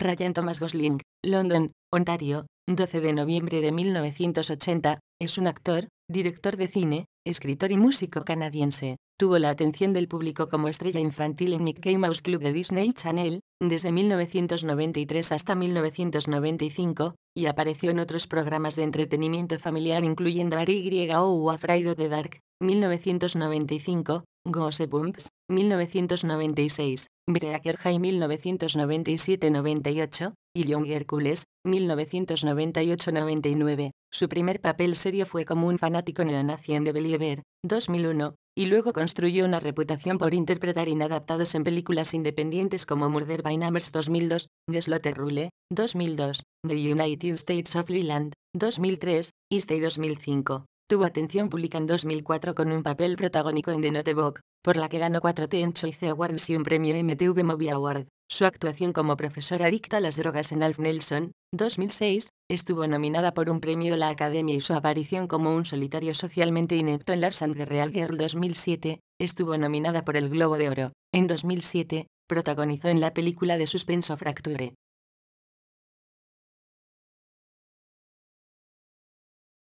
Ryan Thomas Gosling, London, Ontario, 12 de noviembre de 1980, es un actor, director de cine, escritor y músico canadiense, tuvo la atención del público como estrella infantil en Mickey Mouse Club de Disney Channel, desde 1993 hasta 1995, y apareció en otros programas de entretenimiento familiar incluyendo o A of the Dark, 1995, Goosebumps, 1996, Breaker High 1997-98, y Young Hercules, 1998-99. Su primer papel serio fue como un fanático la en The Believer, 2001, y luego construyó una reputación por interpretar inadaptados en películas independientes como Murder by Numbers 2002, The Slotter Rule, 2002, The United States of Leland, 2003, y 2005. Este Tuvo atención pública en 2004 con un papel protagónico en The Notebook, por la que ganó 4 Teen Choice Awards y un premio MTV Movie Award. Su actuación como profesor adicto a las drogas en Alf Nelson, 2006, estuvo nominada por un premio la Academia y su aparición como un solitario socialmente inepto en Lars and Real Girl 2007, estuvo nominada por el Globo de Oro. En 2007, protagonizó en la película de suspenso Fracture,